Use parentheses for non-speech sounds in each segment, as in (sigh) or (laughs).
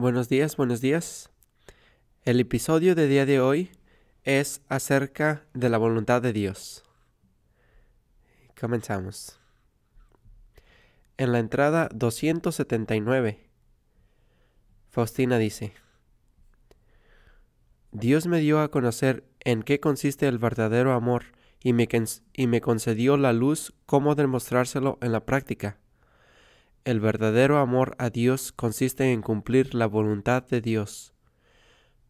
Buenos días, buenos días. El episodio de día de hoy es acerca de la voluntad de Dios. Comenzamos. En la entrada 279, Faustina dice, Dios me dio a conocer en qué consiste el verdadero amor y me, y me concedió la luz cómo demostrárselo en la práctica. El verdadero amor a Dios consiste en cumplir la voluntad de Dios.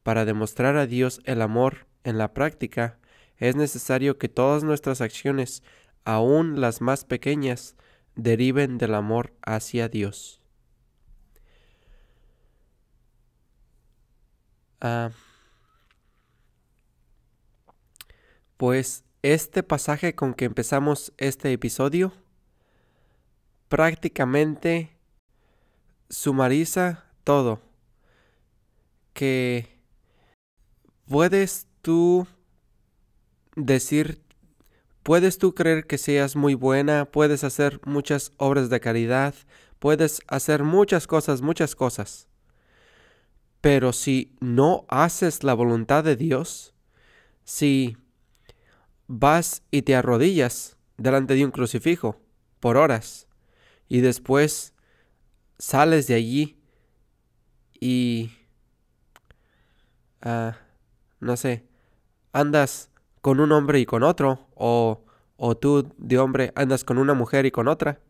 Para demostrar a Dios el amor en la práctica, es necesario que todas nuestras acciones, aun las más pequeñas, deriven del amor hacia Dios. Ah, pues este pasaje con que empezamos este episodio prácticamente sumariza todo. Que puedes tú decir, puedes tú creer que seas muy buena, puedes hacer muchas obras de caridad, puedes hacer muchas cosas, muchas cosas. Pero si no haces la voluntad de Dios, si vas y te arrodillas delante de un crucifijo por horas, y después sales de allí y... Ah, no sé, andas con un hombre y con otro, o, o tú de hombre andas con una mujer y con otra.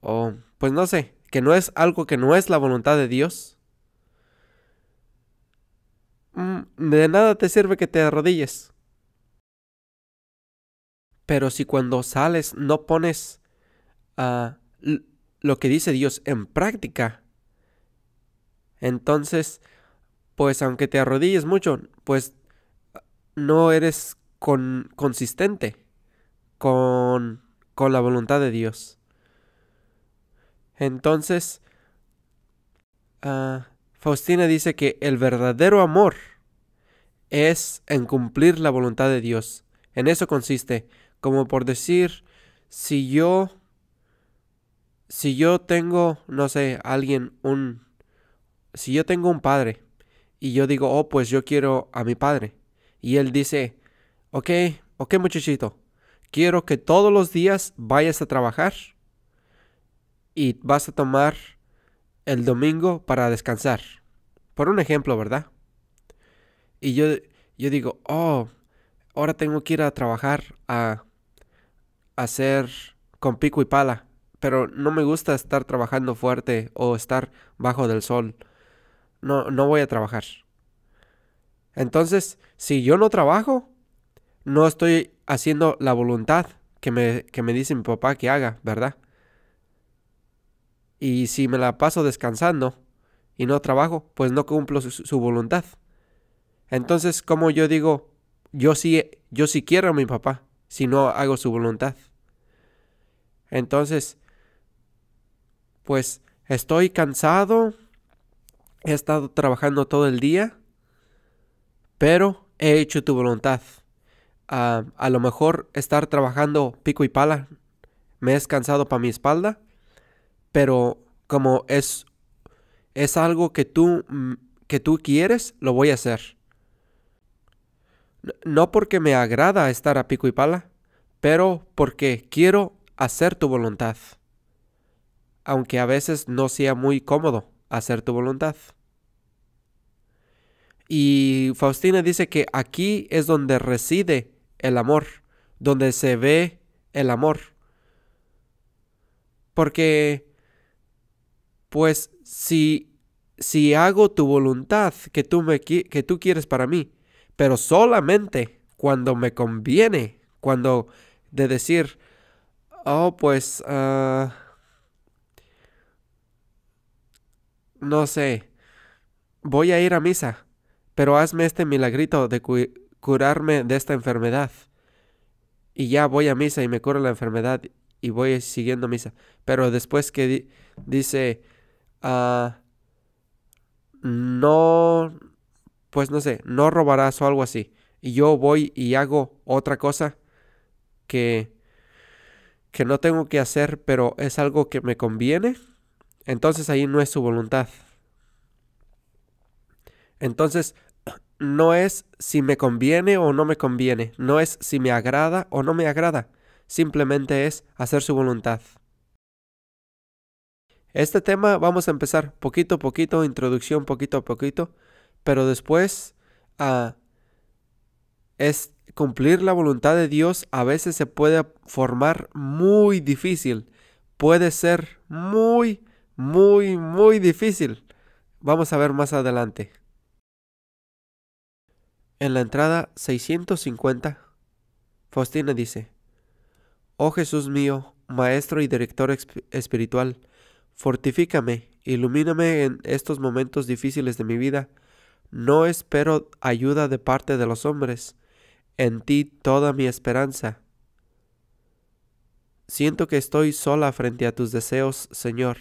O, pues no sé, que no es algo que no es la voluntad de Dios. Mm, de nada te sirve que te arrodilles. Pero si cuando sales no pones ah, lo que dice Dios en práctica, entonces, pues aunque te arrodilles mucho, pues no eres consistente con, la voluntad de Dios. Entonces, ah, Faustina dice que el verdadero amor es en cumplir la voluntad de Dios. En eso consiste, como por decir, si yo, si yo tengo, no sé, alguien, un, si yo tengo un padre y yo digo, oh, pues yo quiero a mi padre. Y él dice, ok, ok muchachito, quiero que todos los días vayas a trabajar y vas a tomar el domingo para descansar. Por un ejemplo, ¿verdad? Y yo, yo digo, oh, ahora tengo que ir a trabajar a hacer con pico y pala, pero no me gusta estar trabajando fuerte o estar bajo del sol. No, no voy a trabajar. Entonces, si yo no trabajo, no estoy haciendo la voluntad que me, me dice mi papá que haga, ¿verdad? Y si me la paso descansando y no trabajo, pues no cumplo su, voluntad. Entonces, como yo digo, yo sí, yo sí quiero a mi papá, si no hago su voluntad. Entonces, pues estoy cansado, he estado trabajando todo el día, pero he hecho tu voluntad. Ah, a lo mejor estar trabajando pico y pala me es cansado para mi espalda, pero como es es algo que tú mm, que tú quieres, lo voy a hacer. No porque me agrada estar a pico y pala, pero porque quiero hacer tu voluntad, aunque a veces no sea muy cómodo hacer tu voluntad. Y Faustina dice que aquí es donde reside el amor, donde se ve el amor. Porque, pues, si, si hago tu voluntad que tú, me, que tú quieres para mí, pero solamente cuando me conviene, cuando de decir, Oh, pues... Ah, no sé. Voy a ir a misa, pero hazme este milagrito de curarme de esta enfermedad. Y ya voy a misa y me curo la enfermedad y voy siguiendo misa. Pero después que dice... Ah, no... Pues no sé, no robarás o algo así. Y yo voy y hago otra cosa que que no tengo que hacer, pero es algo que me conviene, entonces ahí no es su voluntad. Entonces, (clears throat) no es si me conviene o no me conviene, no es si me agrada o no me agrada, simplemente es hacer su voluntad. Este tema vamos a empezar poquito a poquito, introducción poquito a poquito, pero después a ah, es cumplir la voluntad de Dios a veces se puede formar muy difícil. Puede ser muy, muy, muy difícil. Vamos a ver más adelante. En la entrada 650, Faustina dice, Oh Jesús mío, Maestro y Director Espiritual, fortifícame, ilumíname en estos momentos difíciles de mi vida. No espero ayuda de parte de los hombres en ti toda mi esperanza. Siento que estoy sola frente a tus deseos, Señor.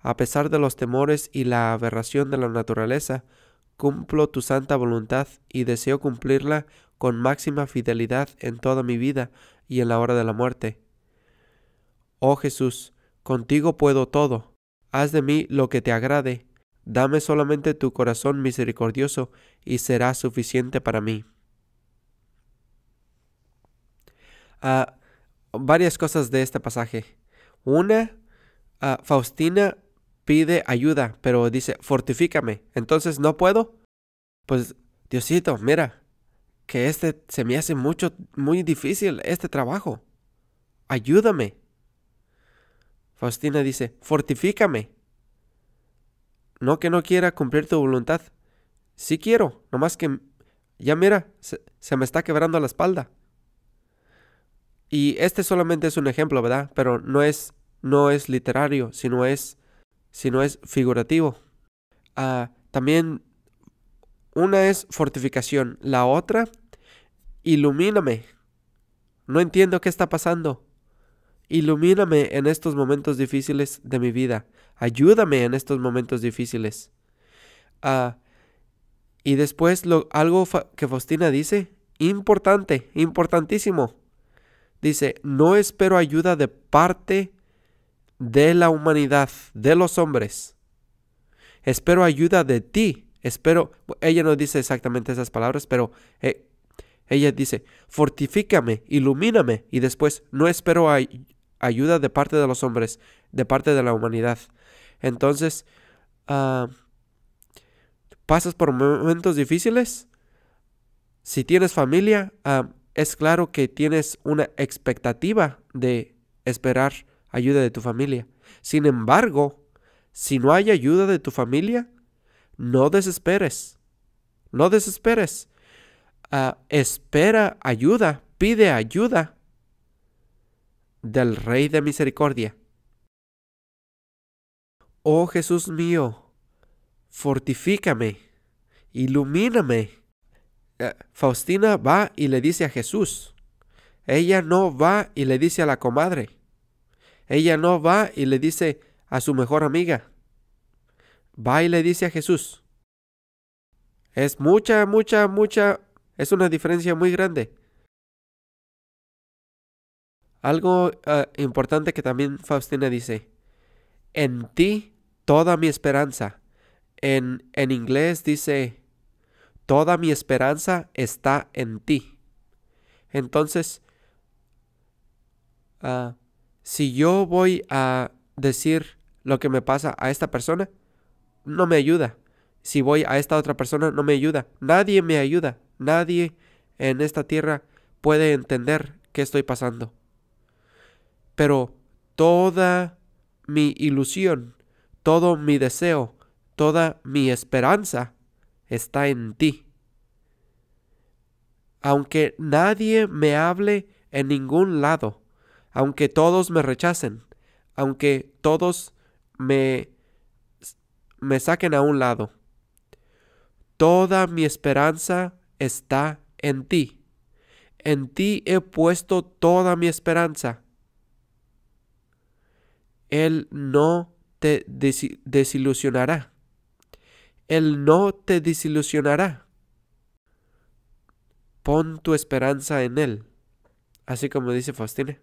A pesar de los temores y la aberración de la naturaleza, cumplo tu santa voluntad y deseo cumplirla con máxima fidelidad en toda mi vida y en la hora de la muerte. Oh Jesús, contigo puedo todo. Haz de mí lo que te agrade. Dame solamente tu corazón misericordioso y será suficiente para mí. varias cosas de este pasaje. Una, ah, Faustina pide ayuda, pero dice, fortifícame. Entonces, ¿no puedo? Pues, Diosito, mira, que este se me hace mucho, muy difícil este trabajo. Ayúdame. Faustina dice, fortifícame. No que no quiera cumplir tu voluntad. Sí quiero, nomás que, ya mira, se me está quebrando la espalda. Y este solamente es un ejemplo, ¿verdad? Pero no es, no es literario, sino es, sino es figurativo. Ah, también una es fortificación, la otra, ilumíname. No entiendo qué está pasando. Ilumíname en estos momentos difíciles de mi vida. Ayúdame en estos momentos difíciles. Ah, y después lo, algo que Faustina dice, importante, importantísimo dice, no espero ayuda de parte de la humanidad, de los hombres. Espero ayuda de ti. Espero, ella no dice exactamente esas palabras, pero eh, ella dice, fortifícame, ilumíname. Y después, no espero ayuda de parte de los hombres, de parte de la humanidad. Entonces, ah, pasas por momentos difíciles. Si tienes familia, ah, es claro que tienes una expectativa de esperar ayuda de tu familia. Sin embargo, si no hay ayuda de tu familia, no desesperes. No desesperes. Ah, espera ayuda, pide ayuda del Rey de Misericordia. Oh Jesús mío, fortifícame, ilumíname eh, Faustina va y le dice a Jesús. Ella no va y le dice a la comadre. Ella no va y le dice a su mejor amiga. Va y le dice a Jesús. Es mucha, mucha, mucha. Es una diferencia muy grande. Algo eh, importante que también Faustina dice. En ti toda mi esperanza. En, en inglés dice toda mi esperanza está en ti. Entonces, ah, si yo voy a decir lo que me pasa a esta persona, no me ayuda. Si voy a esta otra persona, no me ayuda. Nadie me ayuda. Nadie en esta tierra puede entender qué estoy pasando. Pero toda mi ilusión, todo mi deseo, toda mi esperanza está en ti. Aunque nadie me hable en ningún lado, aunque todos me rechacen, aunque todos me, me saquen a un lado, toda mi esperanza está en ti. En ti he puesto toda mi esperanza. Él no te desilusionará. Él no te desilusionará. Pon tu esperanza en Él, así como dice Faustina.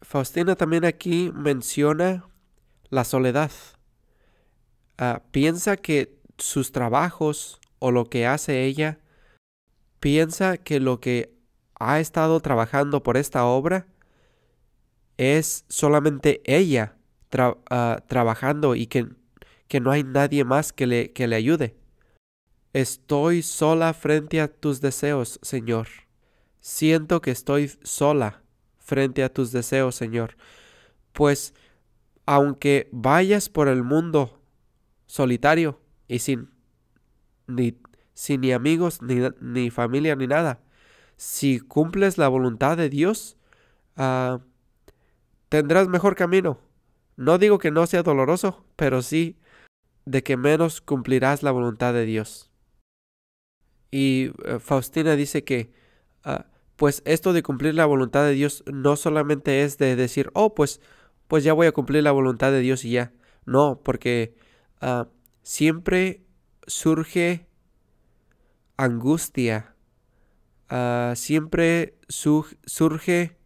Faustina también aquí menciona la soledad. Ah, piensa que sus trabajos o lo que hace ella, piensa que lo que ha estado trabajando por esta obra es solamente ella ah, trabajando y que que no hay nadie más que le, que le ayude. Estoy sola frente a tus deseos, Señor. Siento que estoy sola frente a tus deseos, Señor. Pues aunque vayas por el mundo solitario y sin ni, sin amigos, ni, familia, ni nada, si cumples la voluntad de Dios, ah, tendrás mejor camino. No digo que no sea doloroso, pero sí de que menos cumplirás la voluntad de Dios. Y eh, Faustina dice que, ah, pues esto de cumplir la voluntad de Dios no solamente es de decir, oh, pues, pues ya voy a cumplir la voluntad de Dios y ya. No, porque ah, siempre surge angustia, ah, siempre surge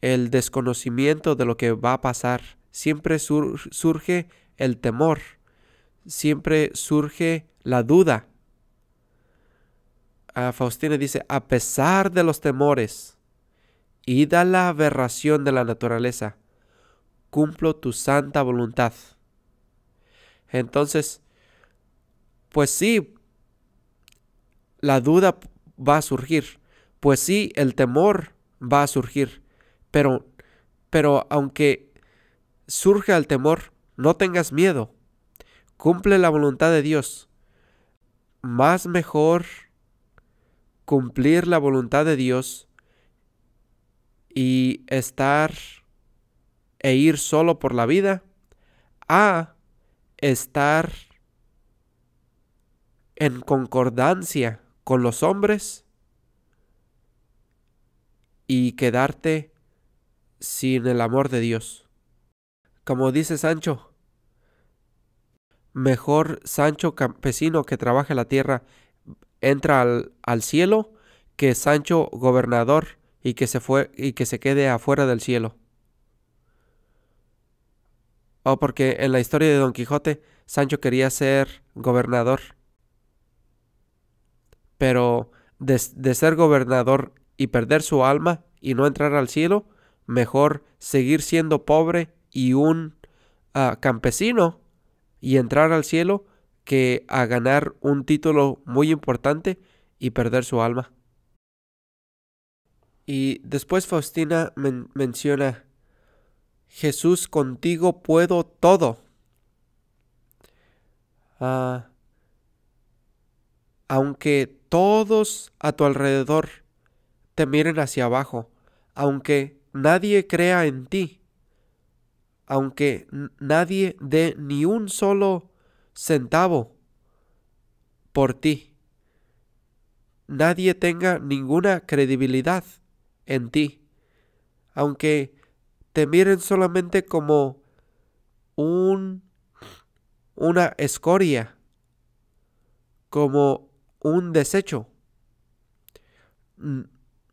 el desconocimiento de lo que va a pasar, siempre surge el temor, siempre surge la duda. a ah, Faustina dice, a pesar de los temores y da la aberración de la naturaleza, cumplo tu santa voluntad. Entonces, pues sí, la duda va a surgir, pues sí, el temor va a surgir, pero, pero aunque surge el temor, no tengas miedo. Cumple la voluntad de Dios. Más mejor cumplir la voluntad de Dios y estar e ir solo por la vida a estar en concordancia con los hombres y quedarte sin el amor de Dios como dice Sancho. Mejor Sancho campesino que trabaja la tierra entra al, cielo que Sancho gobernador y que se fue y que se quede afuera del cielo. O oh, porque en la historia de Don Quijote Sancho quería ser gobernador. Pero de ser gobernador y perder su alma y no entrar al cielo, mejor seguir siendo pobre y un ah, campesino y entrar al cielo que a ganar un título muy importante y perder su alma. Y después Faustina menciona, Jesús, contigo puedo todo. Ah, aunque todos a tu alrededor te miren hacia abajo, aunque nadie crea en ti, aunque nadie dé ni un solo centavo por ti. Nadie tenga ninguna credibilidad en ti, aunque te miren solamente como un una escoria, como un desecho.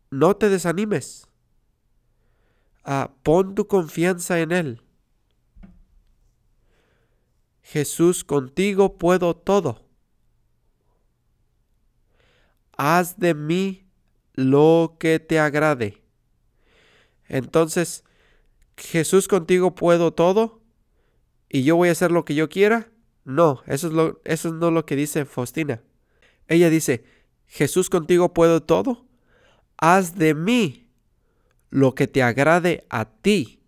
No te desanimes. Ah, pon tu confianza en Él. Jesús, contigo puedo todo. Haz de mí lo que te agrade. Entonces, Jesús, contigo puedo todo y yo voy a hacer lo que yo quiera. No, eso, es no es lo que dice Faustina. Ella dice, Jesús, contigo puedo todo. Haz de mí lo que te agrade a ti.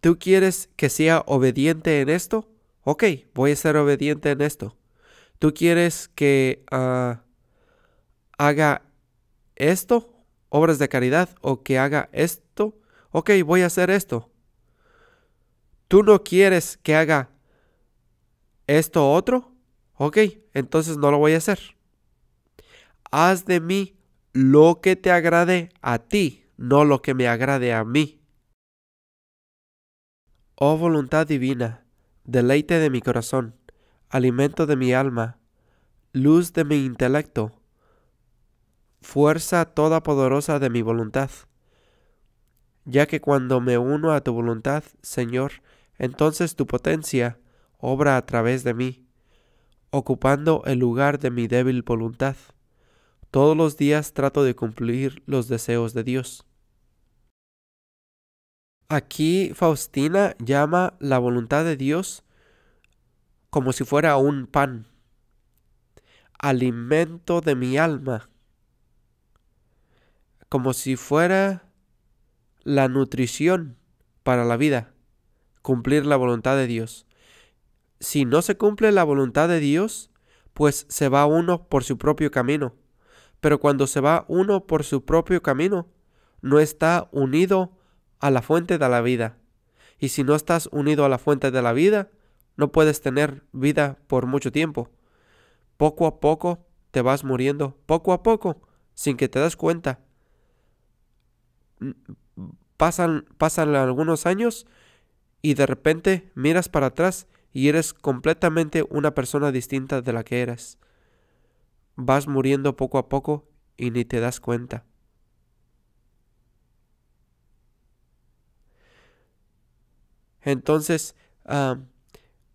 ¿Tú quieres que sea obediente en esto? Ok, voy a ser obediente en esto. ¿Tú quieres que ah, haga esto? Obras de caridad. ¿O que haga esto? Ok, voy a hacer esto. ¿Tú no quieres que haga esto otro? Ok, entonces no lo voy a hacer. Haz de mí lo que te agrade a ti, no lo que me agrade a mí. Oh voluntad divina, deleite de mi corazón, alimento de mi alma, luz de mi intelecto, fuerza todopoderosa de mi voluntad, ya que cuando me uno a tu voluntad, Señor, entonces tu potencia obra a través de mí, ocupando el lugar de mi débil voluntad. Todos los días trato de cumplir los deseos de Dios. Aquí Faustina llama la voluntad de Dios como si fuera un pan, alimento de mi alma, como si fuera la nutrición para la vida, cumplir la voluntad de Dios. Si no se cumple la voluntad de Dios, pues se va uno por su propio camino. Pero cuando se va uno por su propio camino, no está unido a la fuente de la vida. Y si no estás unido a la fuente de la vida, no puedes tener vida por mucho tiempo. Poco a poco te vas muriendo, poco a poco, sin que te das cuenta. Pasan, pasan algunos años y de repente miras para atrás y eres completamente una persona distinta de la que eras. Vas muriendo poco a poco y ni te das cuenta. Entonces, ah,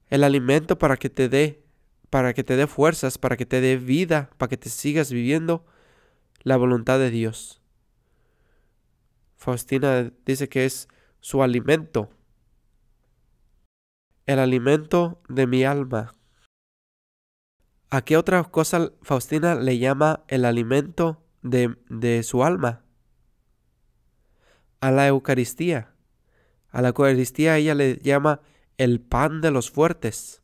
el alimento para que te dé, para que te dé fuerzas, para que te dé vida, para que te sigas viviendo la voluntad de Dios. Faustina dice que es su alimento, el alimento de mi alma. ¿A qué otra cosa Faustina le llama el alimento de, de su alma? A la Eucaristía. A la Eucaristía ella le llama el pan de los fuertes.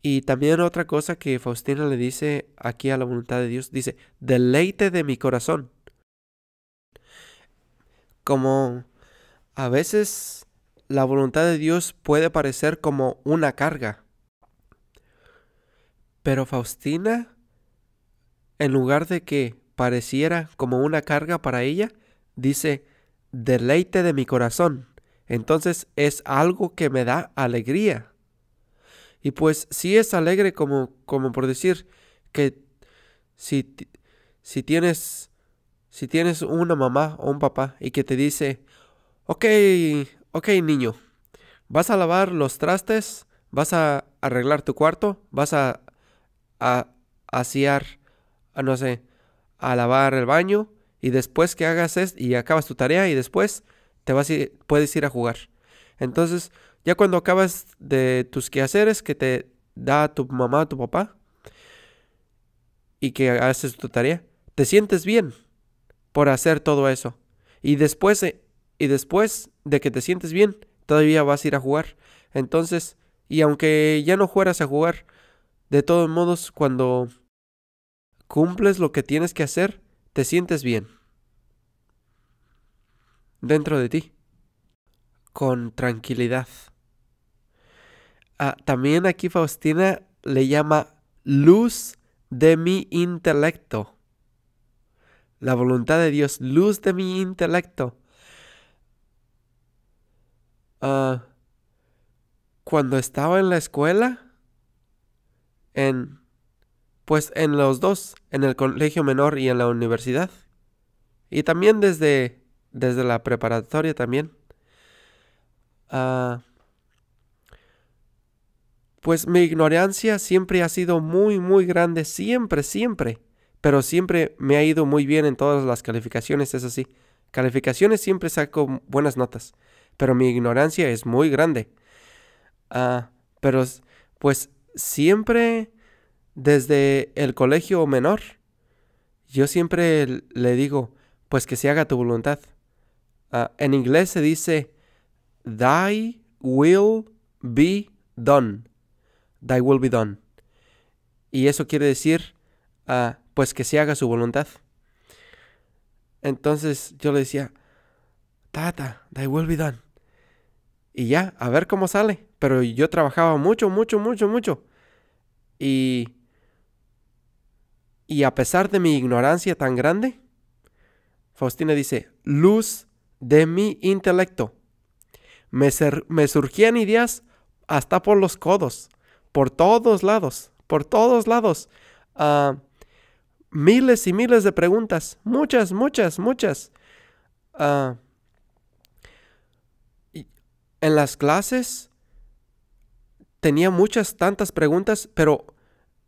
Y también otra cosa que Faustina le dice aquí a la voluntad de Dios, dice, deleite de mi corazón. Como a veces la voluntad de Dios puede parecer como una carga. Pero Faustina, en lugar de que pareciera como una carga para ella, dice, deleite de mi corazón entonces es algo que me da alegría. Y pues si es alegre como, como por decir que si, si, tienes, si tienes una mamá o un papá y que te dice, ok, ok niño, vas a lavar los trastes, vas a arreglar tu cuarto, vas a, a asear, a no sé, a lavar el baño y después que hagas esto y acabas tu tarea y después te vas a puedes ir a jugar. Entonces, ya cuando acabas de tus quehaceres que te da tu mamá, tu papá, y que haces tu tarea, te sientes bien por hacer todo eso. Y después, eh, y después de que te sientes bien, todavía vas a ir a jugar. Entonces, y aunque ya no fueras a jugar, de todos modos, cuando cumples lo que tienes que hacer, te sientes bien dentro de ti, con tranquilidad. Ah, también aquí Faustina le llama luz de mi intelecto. La voluntad de Dios, luz de mi intelecto. Ah, cuando estaba en la escuela, en, pues en los dos, en el colegio menor y en la universidad. Y también desde desde la preparatoria también. Ah, pues mi ignorancia siempre ha sido muy, muy grande, siempre, siempre. Pero siempre me ha ido muy bien en todas las calificaciones, es así. Calificaciones siempre saco buenas notas, pero mi ignorancia es muy grande. Ah, pero pues siempre desde el colegio menor, yo siempre le digo, pues que se haga tu voluntad. Ah, en inglés se dice, Thy will be done. Thy will be done. Y eso quiere decir, ah, pues que se haga su voluntad. Entonces yo le decía, Tata, thy will be done. Y ya, a ver cómo sale. Pero yo trabajaba mucho, mucho, mucho, mucho. Y. Y a pesar de mi ignorancia tan grande, Faustina dice, luz de mi intelecto. Me, me surgían ideas hasta por los codos, por todos lados, por todos lados. Ah, miles y miles de preguntas, muchas, muchas, muchas. Ah, en las clases tenía muchas, tantas preguntas, pero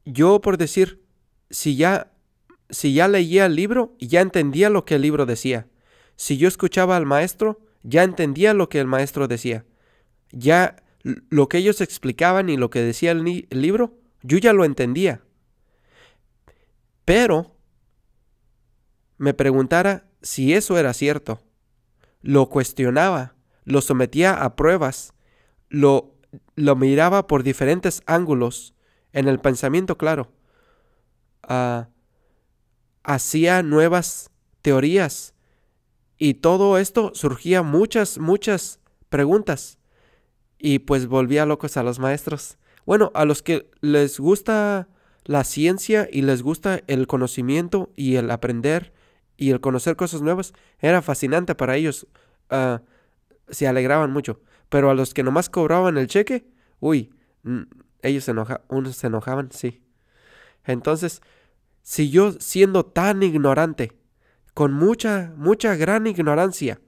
yo por decir, si ya, si ya leía el libro, y ya entendía lo que el libro decía si yo escuchaba al maestro, ya entendía lo que el maestro decía. Ya lo que ellos explicaban y lo que decía el, libro, yo ya lo entendía. Pero me preguntara si eso era cierto. Lo cuestionaba, lo sometía a pruebas, lo, miraba por diferentes ángulos, en el pensamiento claro. Ah, hacía nuevas teorías y todo esto surgía muchas, muchas preguntas. Y pues volvía locos a los maestros. Bueno, a los que les gusta la ciencia y les gusta el conocimiento y el aprender y el conocer cosas nuevas, era fascinante para ellos. Ah, se alegraban mucho. Pero a los que nomás cobraban el cheque, uy, mm, ellos se, se enojaban, sí. Entonces, si yo siendo tan ignorante, con mucha, mucha gran ignorancia.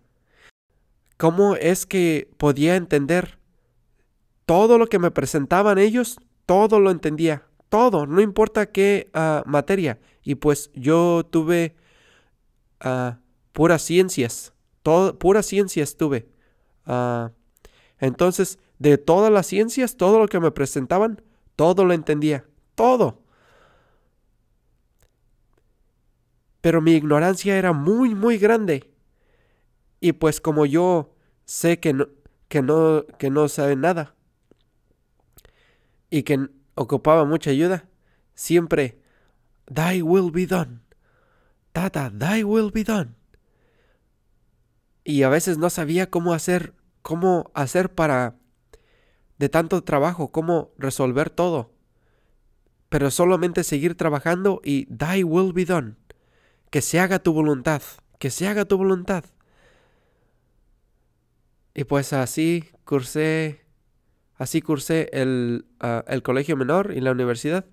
¿Cómo es que podía entender? Todo lo que me presentaban ellos, todo lo entendía, todo, no importa qué ah, materia. Y pues yo tuve ah, puras ciencias, todo, puras ciencias tuve. Ah, entonces, de todas las ciencias, todo lo que me presentaban, todo lo entendía, todo. pero mi ignorancia era muy, muy grande. Y pues como yo sé que no, que no, sabe nada y que ocupaba mucha ayuda, siempre, Thy will be done. Tata, Thy will be done. Y a veces no sabía cómo hacer, cómo hacer para, de tanto trabajo, cómo resolver todo. Pero solamente seguir trabajando y Thy will be done que se haga tu voluntad, que se haga tu voluntad. Y pues así cursé, así cursé el, ah, el colegio menor y la universidad.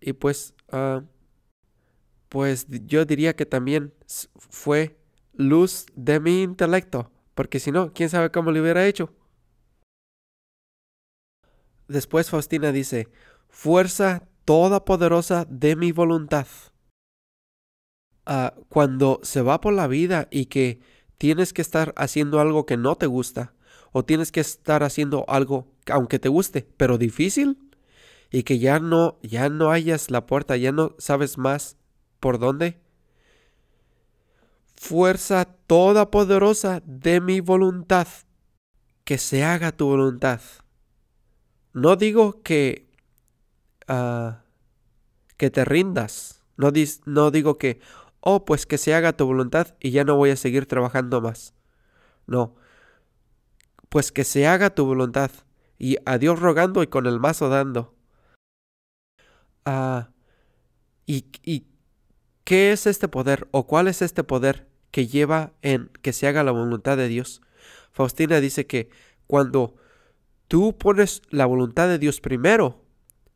Y pues, ah, pues yo diría que también fue luz de mi intelecto, porque si no, quién sabe cómo lo hubiera hecho. Después Faustina dice, fuerza todopoderosa de mi voluntad. Ah, cuando se va por la vida y que tienes que estar haciendo algo que no te gusta o tienes que estar haciendo algo aunque te guste, pero difícil y que ya no ya no hayas la puerta, ya no sabes más por dónde. Fuerza todopoderosa de mi voluntad, que se haga tu voluntad. No digo que ah, que te rindas, no, no digo que Oh, pues que se haga tu voluntad y ya no voy a seguir trabajando más. No, pues que se haga tu voluntad y a Dios rogando y con el mazo dando. Ah, y, y ¿qué es este poder o cuál es este poder que lleva en que se haga la voluntad de Dios? Faustina dice que cuando tú pones la voluntad de Dios primero,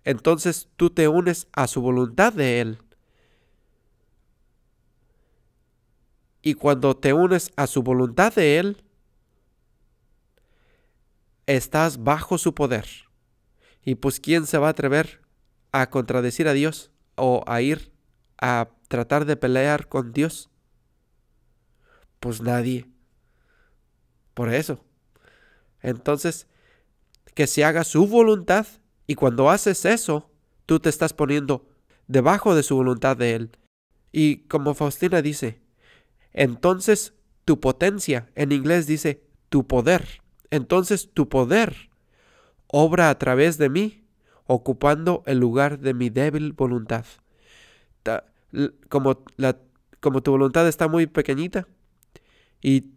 entonces tú te unes a su voluntad de Él. Y cuando te unes a su voluntad de Él, estás bajo su poder. Y pues ¿quién se va a atrever a contradecir a Dios o a ir a tratar de pelear con Dios? Pues nadie. Por eso. Entonces, que se haga su voluntad y cuando haces eso, tú te estás poniendo debajo de su voluntad de Él. Y como Faustina dice, entonces tu potencia, en inglés dice tu poder. Entonces tu poder obra a través de mí, ocupando el lugar de mi débil voluntad. como, la, como tu voluntad está muy pequeñita y,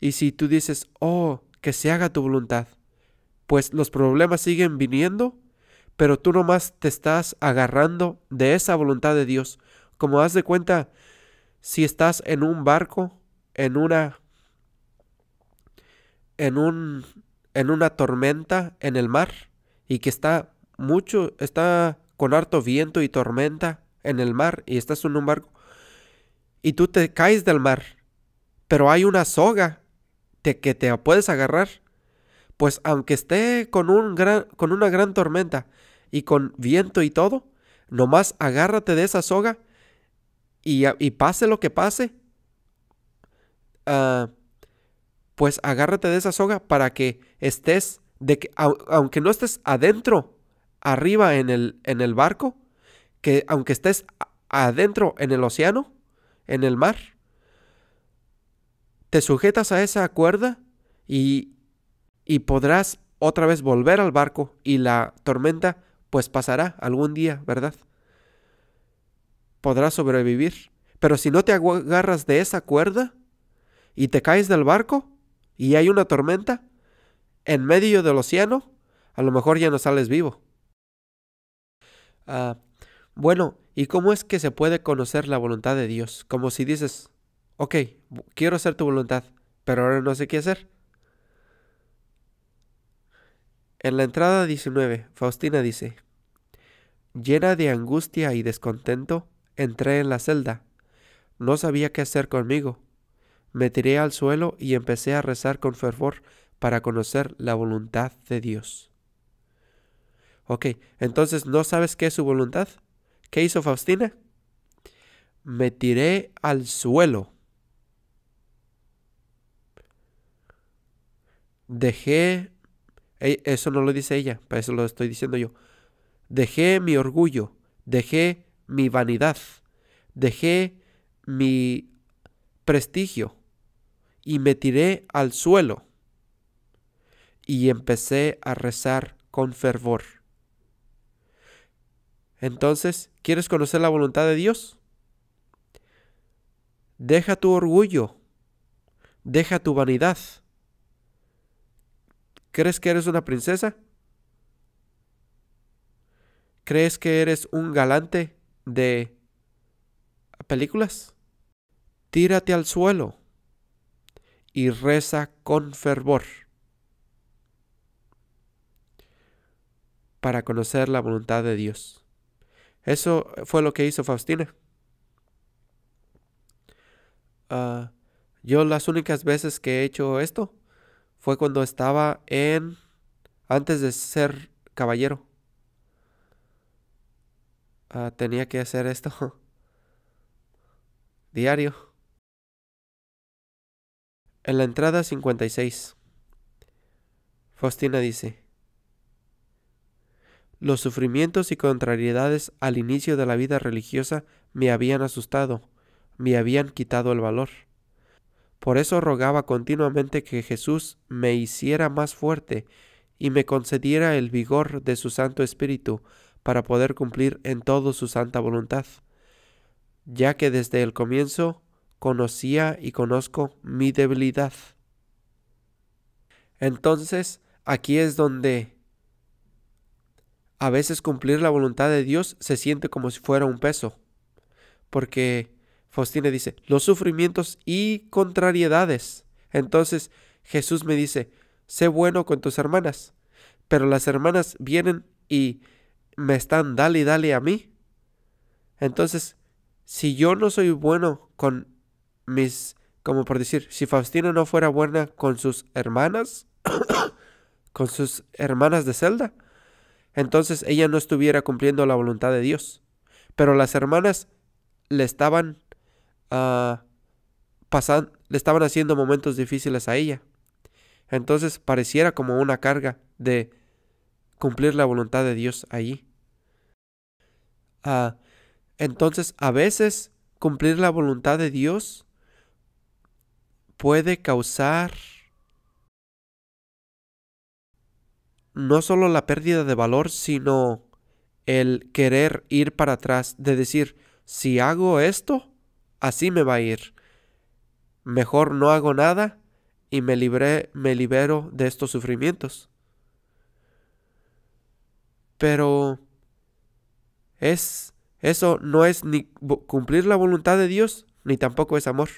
y si tú dices, oh, que se haga tu voluntad, pues los problemas siguen viniendo, pero tú nomás te estás agarrando de esa voluntad de Dios. Como das de cuenta, si estás en un barco, en una en un en una tormenta en el mar y que está mucho está con harto viento y tormenta en el mar y estás en un barco y tú te caes del mar, pero hay una soga de que te puedes agarrar, pues aunque esté con un gran con una gran tormenta y con viento y todo, nomás agárrate de esa soga y, pase lo que pase, ah, pues agárrate de esa soga para que estés, de que, aunque no estés adentro, arriba en el, en el barco, que aunque estés adentro en el océano, en el mar, te sujetas a esa cuerda y, y podrás otra vez volver al barco y la tormenta pues pasará algún día, ¿verdad? podrás sobrevivir. Pero si no te agarras de esa cuerda y te caes del barco y hay una tormenta en medio del océano, a lo mejor ya no sales vivo. Ah, bueno, ¿y cómo es que se puede conocer la voluntad de Dios? Como si dices, ok, quiero hacer tu voluntad, pero ahora no sé qué hacer. En la entrada 19, Faustina dice, llena de angustia y descontento, Entré en la celda. No sabía qué hacer conmigo. Me tiré al suelo y empecé a rezar con fervor para conocer la voluntad de Dios. Ok, entonces ¿no sabes qué es su voluntad? ¿Qué hizo Faustina? Me tiré al suelo. Dejé... E, eso no lo dice ella, para eso lo estoy diciendo yo. Dejé mi orgullo, dejé mi vanidad, dejé mi prestigio y me tiré al suelo y empecé a rezar con fervor. Entonces, ¿quieres conocer la voluntad de Dios? Deja tu orgullo, deja tu vanidad. ¿Crees que eres una princesa? ¿Crees que eres un galante de películas. Tírate al suelo y reza con fervor para conocer la voluntad de Dios. Eso fue lo que hizo Faustina. Ah, yo las únicas veces que he hecho esto fue cuando estaba en... antes de ser caballero. Ah, tenía que hacer esto (laughs) diario. En la entrada 56, Faustina dice, los sufrimientos y contrariedades al inicio de la vida religiosa me habían asustado, me habían quitado el valor. Por eso rogaba continuamente que Jesús me hiciera más fuerte y me concediera el vigor de su Santo Espíritu para poder cumplir en todo su santa voluntad, ya que desde el comienzo conocía y conozco mi debilidad. Entonces, aquí es donde a veces cumplir la voluntad de Dios se siente como si fuera un peso, porque Faustina dice, los sufrimientos y contrariedades. Entonces Jesús me dice, sé bueno con tus hermanas, pero las hermanas vienen y me están dale y dale a mí. Entonces, si yo no soy bueno con mis, como por decir, si Faustina no fuera buena con sus hermanas, (coughs) con sus hermanas de celda, entonces ella no estuviera cumpliendo la voluntad de Dios. Pero las hermanas le estaban ah, le estaban haciendo momentos difíciles a ella. Entonces pareciera como una carga de cumplir la voluntad de Dios allí. Ah, entonces, a veces cumplir la voluntad de Dios puede causar no solo la pérdida de valor, sino el querer ir para atrás, de decir, si hago esto, así me va a ir. Mejor no hago nada y me, libré, me libero de estos sufrimientos pero es eso no es ni cumplir la voluntad de Dios ni tampoco es amor.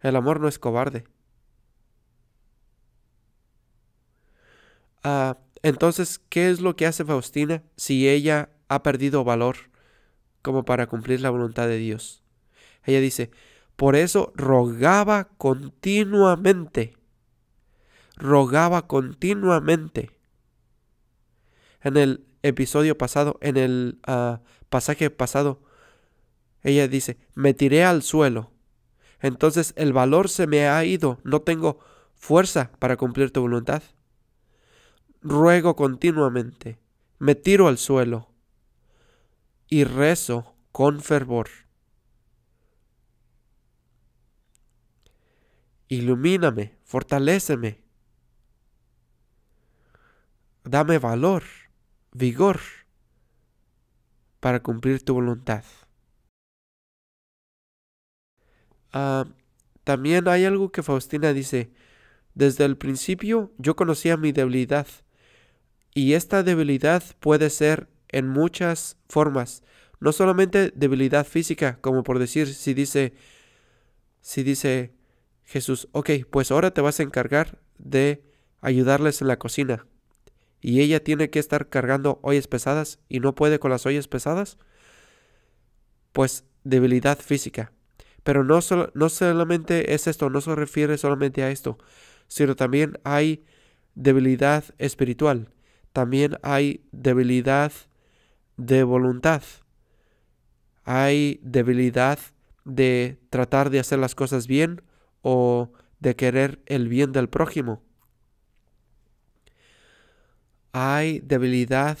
El amor no es cobarde. Ah, entonces, ¿qué es lo que hace Faustina si ella ha perdido valor como para cumplir la voluntad de Dios? Ella dice, por eso rogaba continuamente, rogaba continuamente en el episodio pasado, en el ah, pasaje pasado, ella dice, me tiré al suelo. Entonces el valor se me ha ido, no tengo fuerza para cumplir tu voluntad. Ruego continuamente, me tiro al suelo y rezo con fervor. Ilumíname, fortaléceme, dame valor vigor para cumplir tu voluntad. Ah, también hay algo que Faustina dice, desde el principio yo conocía mi debilidad y esta debilidad puede ser en muchas formas, no solamente debilidad física, como por decir si dice, si dice Jesús, ok, pues ahora te vas a encargar de ayudarles en la cocina y ella tiene que estar cargando ollas pesadas y no puede con las ollas pesadas? Pues debilidad física. Pero no, no solamente es esto, no se refiere solamente a esto, sino también hay debilidad espiritual, también hay debilidad de voluntad, hay debilidad de tratar de hacer las cosas bien o de querer el bien del prójimo hay debilidad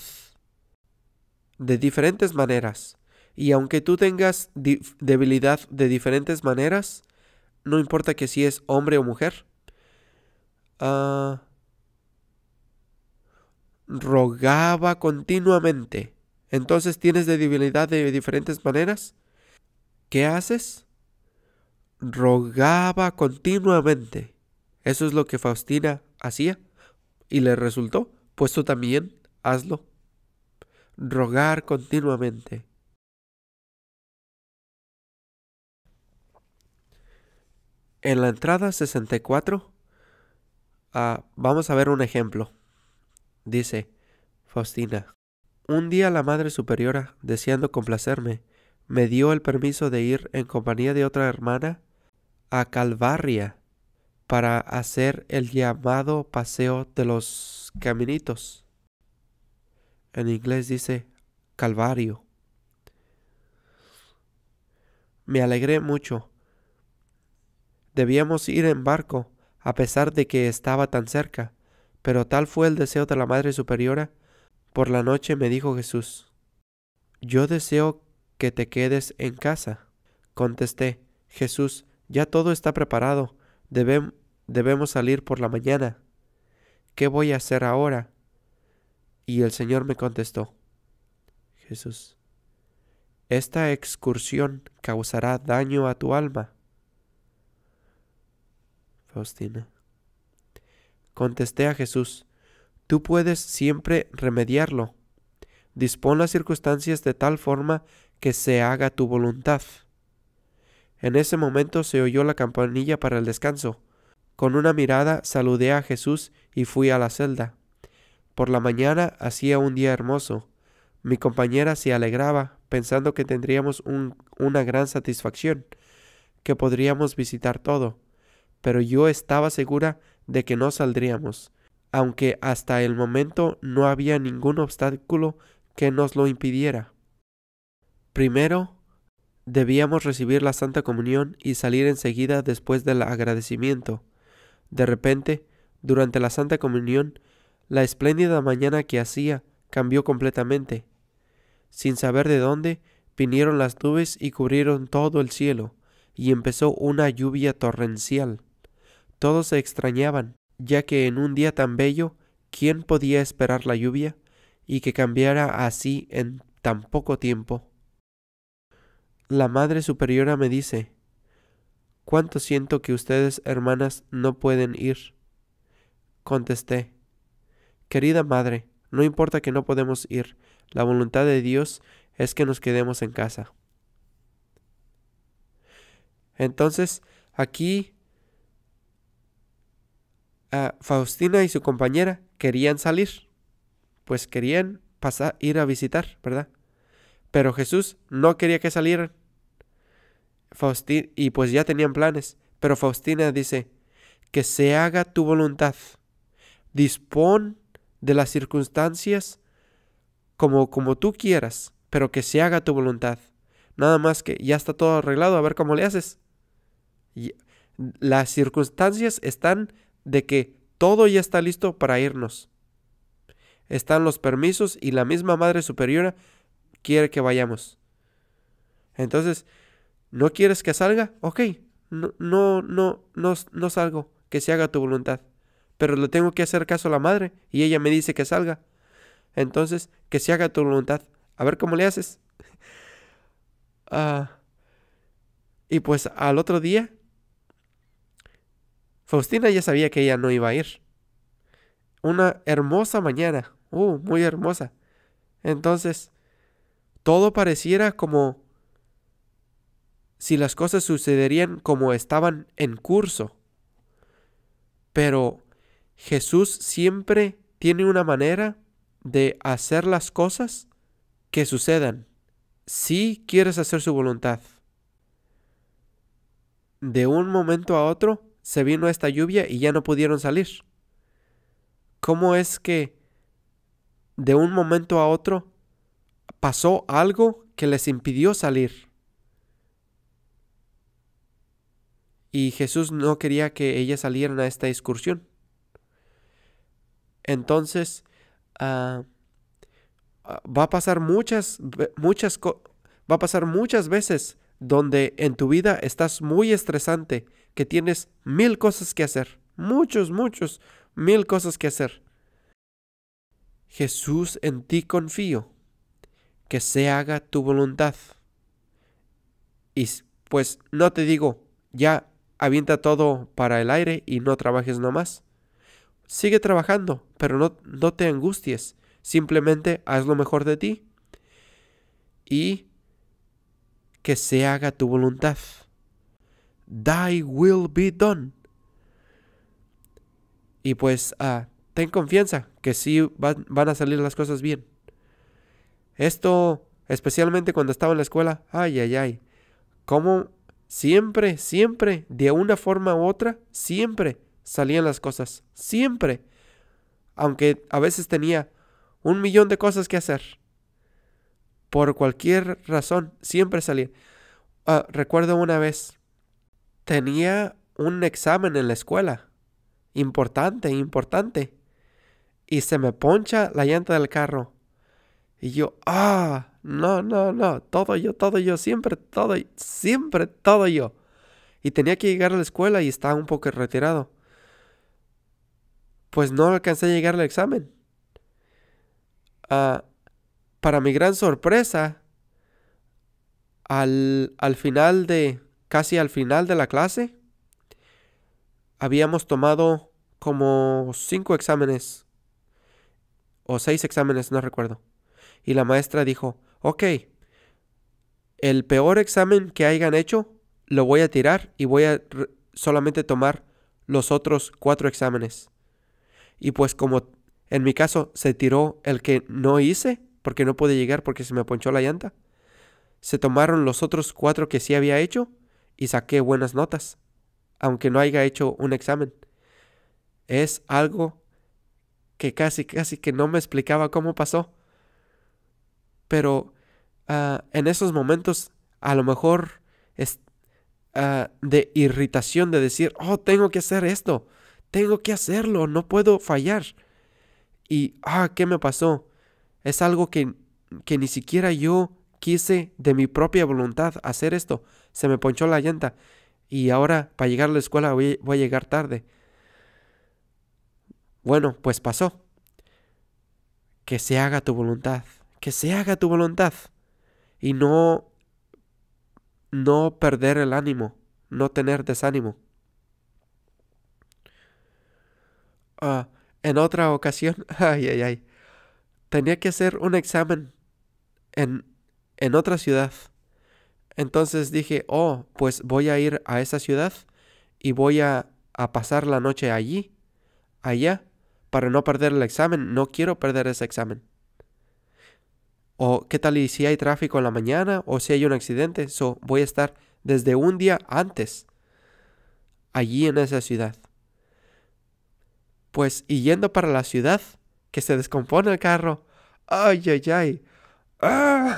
de diferentes maneras. Y aunque tú tengas debilidad de diferentes maneras, no importa que si es hombre o mujer, ah, rogaba continuamente. Entonces tienes debilidad de diferentes maneras. ¿Qué haces? Rogaba continuamente. Eso es lo que Faustina hacía y le resultó pues tú también hazlo. Rogar continuamente. En la entrada 64 ah, vamos a ver un ejemplo. Dice Faustina, un día la Madre Superiora, deseando complacerme, me dio el permiso de ir en compañía de otra hermana a Calvaria para hacer el llamado paseo de los caminitos. En inglés dice Calvario. Me alegré mucho. Debíamos ir en barco, a pesar de que estaba tan cerca, pero tal fue el deseo de la Madre Superiora. Por la noche me dijo Jesús, Yo deseo que te quedes en casa. Contesté, Jesús, ya todo está preparado, debemos salir por la mañana. ¿Qué voy a hacer ahora? Y el Señor me contestó, Jesús, esta excursión causará daño a tu alma. Faustina. Contesté a Jesús, tú puedes siempre remediarlo. Dispón las circunstancias de tal forma que se haga tu voluntad. En ese momento se oyó la campanilla para el descanso. Con una mirada saludé a Jesús y fui a la celda. Por la mañana hacía un día hermoso. Mi compañera se alegraba, pensando que tendríamos una gran satisfacción, que podríamos visitar todo, pero yo estaba segura de que no saldríamos, aunque hasta el momento no había ningún obstáculo que nos lo impidiera. Primero, Debíamos recibir la Santa Comunión y salir enseguida después del agradecimiento. De repente, durante la Santa Comunión, la espléndida mañana que hacía cambió completamente. Sin saber de dónde, vinieron las nubes y cubrieron todo el cielo, y empezó una lluvia torrencial. Todos se extrañaban, ya que en un día tan bello, ¿quién podía esperar la lluvia? y que cambiara así en tan poco tiempo la Madre Superiora me dice, ¿cuánto siento que ustedes, hermanas, no pueden ir? Contesté, Querida Madre, no importa que no podemos ir, la voluntad de Dios es que nos quedemos en casa. Entonces, aquí ah, Faustina y su compañera querían salir, pues querían pasar, ir a visitar, ¿verdad? Pero Jesús no quería que salieran. Faustina, y pues ya tenían planes, pero Faustina dice, que se haga tu voluntad, dispón de las circunstancias como, como tú quieras, pero que se haga tu voluntad. Nada más que ya está todo arreglado, a ver cómo le haces. Y las circunstancias están de que todo ya está listo para irnos. Están los permisos y la misma Madre Superiora quiere que vayamos. Entonces, ¿No quieres que salga? Ok, no, no, no, salgo, que se haga tu voluntad. Pero le tengo que hacer caso a la madre y ella me dice que salga. Entonces, que se haga tu voluntad. A ver cómo le haces. (laughs) Ah, y pues al otro día, Faustina ya sabía que ella no iba a ir. Una hermosa mañana, uh, muy hermosa. Entonces, todo pareciera como si las cosas sucederían como estaban en curso. Pero Jesús siempre tiene una manera de hacer las cosas que sucedan, si quieres hacer su voluntad. De un momento a otro se vino esta lluvia y ya no pudieron salir. ¿Cómo es que de un momento a otro pasó algo que les impidió salir? y Jesús no quería que ellas salieran a esta excursión. Entonces, ah, ah, va a pasar muchas, muchas, va a pasar muchas veces donde en tu vida estás muy estresante, que tienes mil cosas que hacer, muchos, muchos, mil cosas que hacer. Jesús, en ti confío, que se haga tu voluntad. Y pues no te digo, ya avienta todo para el aire y no trabajes nomás. Sigue trabajando, pero no, no te angusties, simplemente haz lo mejor de ti. Y que se haga tu voluntad. Thy will be done. Y pues ah, ten confianza que sí van, van a salir las cosas bien. Esto, especialmente cuando estaba en la escuela, ay, ay, ay, cómo Siempre, siempre, de una forma u otra, siempre salían las cosas. Siempre. Aunque a veces tenía un millón de cosas que hacer. Por cualquier razón, siempre salía. Ah, recuerdo una vez, tenía un examen en la escuela. Importante, importante. Y se me poncha la llanta del carro. Y yo, ah, no, no, no, todo yo, todo yo, siempre todo, siempre todo yo. Y tenía que llegar a la escuela y estaba un poco retirado. Pues no alcancé a llegar al examen. Ah, para mi gran sorpresa, al final de, casi al final de la clase, habíamos tomado como cinco exámenes o seis exámenes, no recuerdo. Y la maestra dijo, ok, el peor examen que hayan hecho lo voy a tirar y voy a solamente tomar los otros cuatro exámenes. Y pues como en mi caso se tiró el que no hice, porque no pude llegar porque se me ponchó la llanta, se tomaron los otros cuatro que sí había hecho y saqué buenas notas, aunque no haya hecho un examen. Es algo que casi, casi que no me explicaba cómo pasó, pero ah, en esos momentos a lo mejor es, ah, de irritación de decir, oh, tengo que hacer esto, tengo que hacerlo, no puedo fallar. Y, ah, ¿qué me pasó? Es algo que, ni siquiera yo quise de mi propia voluntad hacer esto. Se me ponchó la llanta y ahora para llegar a la escuela voy, voy a llegar tarde. Bueno, pues pasó. Que se haga tu voluntad que se haga tu voluntad y no no perder el ánimo, no tener desánimo. Ah, en otra ocasión, (laughs) ay, tenía que hacer un examen en, en otra ciudad. Entonces dije, oh, pues voy a ir a esa ciudad y voy a pasar la noche allí, allá, para no perder el examen. No quiero perder ese examen o qué tal si hay tráfico en la mañana o si hay un accidente, so voy a estar desde un día antes allí en esa ciudad. Pues y yendo para la ciudad, que se descompone el carro. Ay, ay, ay. (laughs)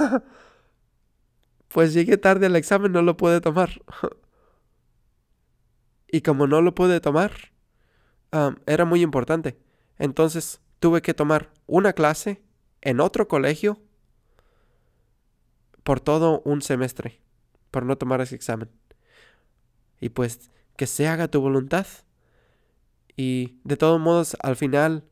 Pues llegué tarde al examen, no lo pude tomar. (laughs) y como no lo pude tomar, era muy importante. Entonces tuve que tomar una clase en otro colegio por todo un semestre por no tomar ese examen. Y pues que se haga tu voluntad. Y de todos modos, al final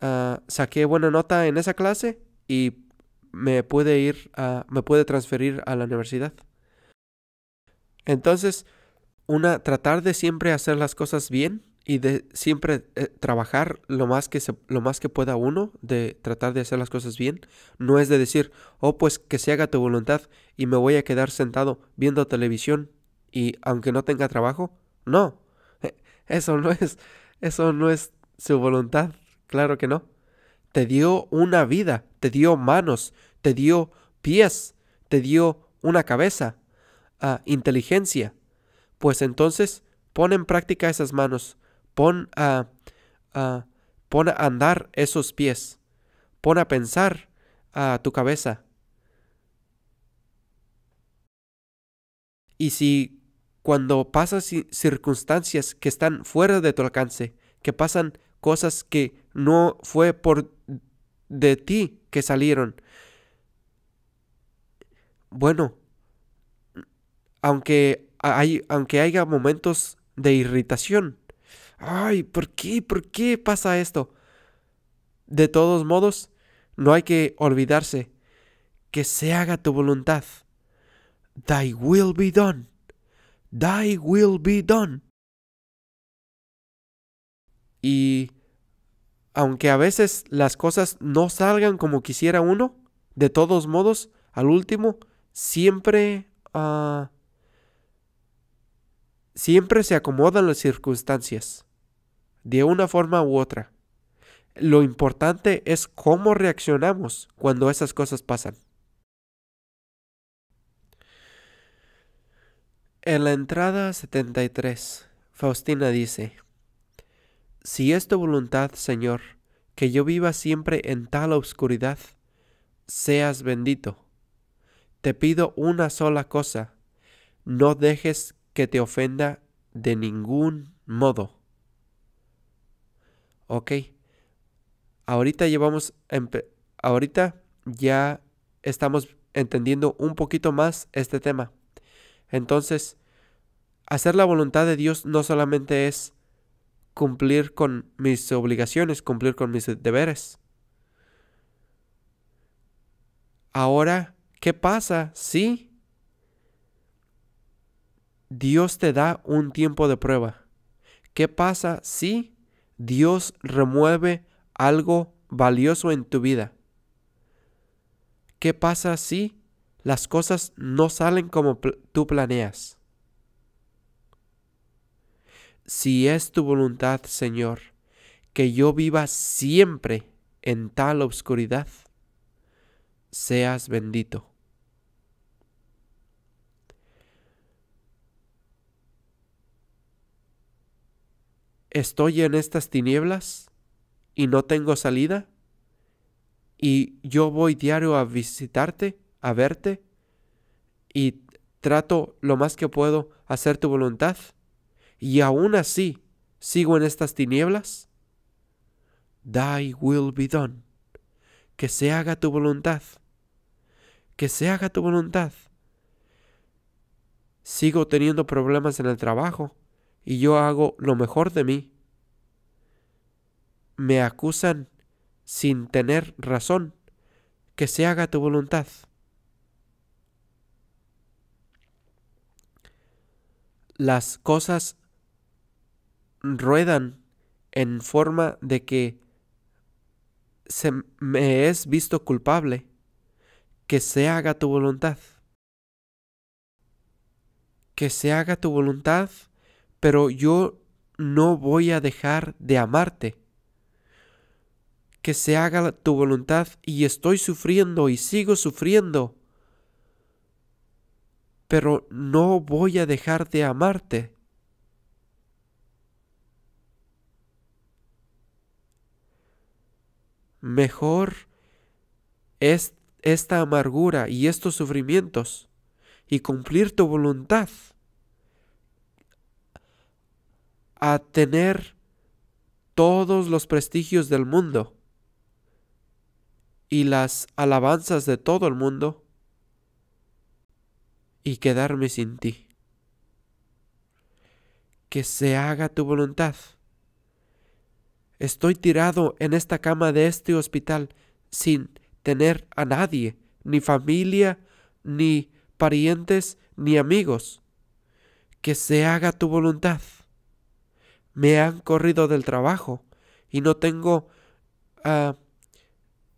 ah, saqué buena nota en esa clase y me puede ir, me puede transferir a la universidad. Entonces, una, tratar de siempre hacer las cosas bien y de siempre eh, trabajar lo más, que lo más que pueda uno, de tratar de hacer las cosas bien, no es de decir, oh pues que se haga tu voluntad y me voy a quedar sentado viendo televisión y aunque no tenga trabajo, no, eh, eso no es, eso no es su voluntad, claro que no. Te dio una vida, te dio manos, te dio pies, te dio una cabeza, ah, inteligencia. Pues entonces, pon en práctica esas manos, Pon a, a, pon a andar esos pies. Pon a pensar a tu cabeza. Y si cuando pasas circunstancias que están fuera de tu alcance, que pasan cosas que no fue por de ti que salieron, bueno, aunque, hay, aunque haya momentos de irritación, ay, ¿por qué? ¿Por qué pasa esto? De todos modos, no hay que olvidarse que se haga tu voluntad. Thy will be done. Thy will be done. Y aunque a veces las cosas no salgan como quisiera uno, de todos modos, al último, siempre... Ah, siempre se acomodan las circunstancias de una forma u otra. Lo importante es cómo reaccionamos cuando esas cosas pasan. En la entrada 73, Faustina dice, Si es tu voluntad, Señor, que yo viva siempre en tal oscuridad, seas bendito. Te pido una sola cosa, no dejes que te ofenda de ningún modo ok, ahorita llevamos, ahorita ya estamos entendiendo un poquito más este tema. Entonces, hacer la voluntad de Dios no solamente es cumplir con mis obligaciones, cumplir con mis deberes. Ahora, ¿qué pasa si Dios te da un tiempo de prueba? ¿Qué pasa si Dios remueve algo valioso en tu vida. ¿Qué pasa si las cosas no salen como tú planeas? Si es tu voluntad, Señor, que yo viva siempre en tal obscuridad, seas bendito. estoy en estas tinieblas y no tengo salida, y yo voy diario a visitarte, a verte, y trato lo más que puedo hacer tu voluntad, y aún así sigo en estas tinieblas. Thy will be done. Que se haga tu voluntad. Que se haga tu voluntad. Sigo teniendo problemas en el trabajo y yo hago lo mejor de mí. Me acusan sin tener razón, que se haga tu voluntad. Las cosas ruedan en forma de que se me es visto culpable, que se haga tu voluntad. Que se haga tu voluntad pero yo no voy a dejar de amarte. Que se haga tu voluntad y estoy sufriendo y sigo sufriendo, pero no voy a dejar de amarte. Mejor es esta amargura y estos sufrimientos y cumplir tu voluntad a tener todos los prestigios del mundo y las alabanzas de todo el mundo y quedarme sin ti. Que se haga tu voluntad. Estoy tirado en esta cama de este hospital sin tener a nadie, ni familia, ni parientes, ni amigos. Que se haga tu voluntad me han corrido del trabajo y no tengo ah,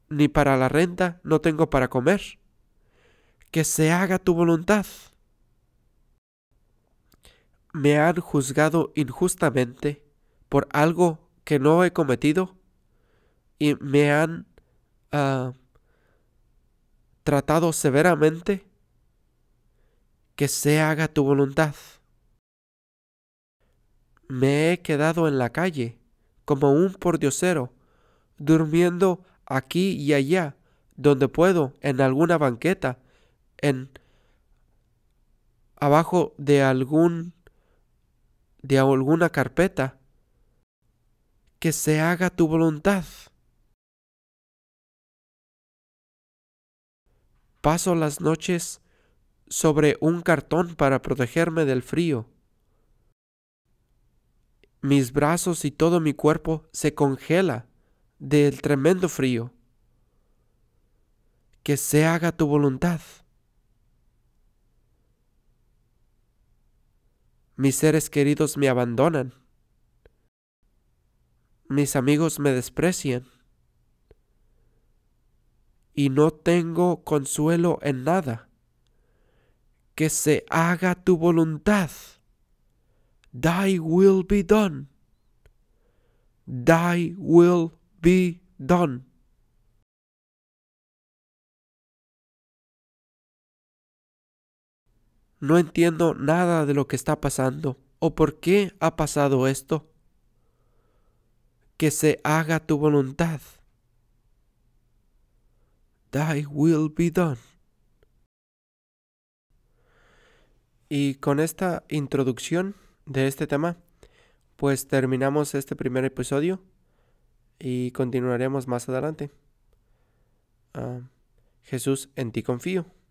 ni para la renta, no tengo para comer. Que se haga tu voluntad. ¿Me han juzgado injustamente por algo que no he cometido? ¿Y me han ah, tratado severamente? Que se haga tu voluntad me he quedado en la calle, como un pordiosero, durmiendo aquí y allá, donde puedo, en alguna banqueta, en abajo de algún de alguna carpeta. Que se haga tu voluntad. Paso las noches sobre un cartón para protegerme del frío. Mis brazos y todo mi cuerpo se congela del tremendo frío. Que se haga tu voluntad. Mis seres queridos me abandonan. Mis amigos me desprecian. Y no tengo consuelo en nada. Que se haga tu voluntad. Thy will be done. Thy will be done. No entiendo nada de lo que está pasando o por qué ha pasado esto. Que se haga tu voluntad. Thy will be done. Y con esta introducción de este tema, pues terminamos este primer episodio y continuaremos más adelante. Ah, Jesús, en ti confío.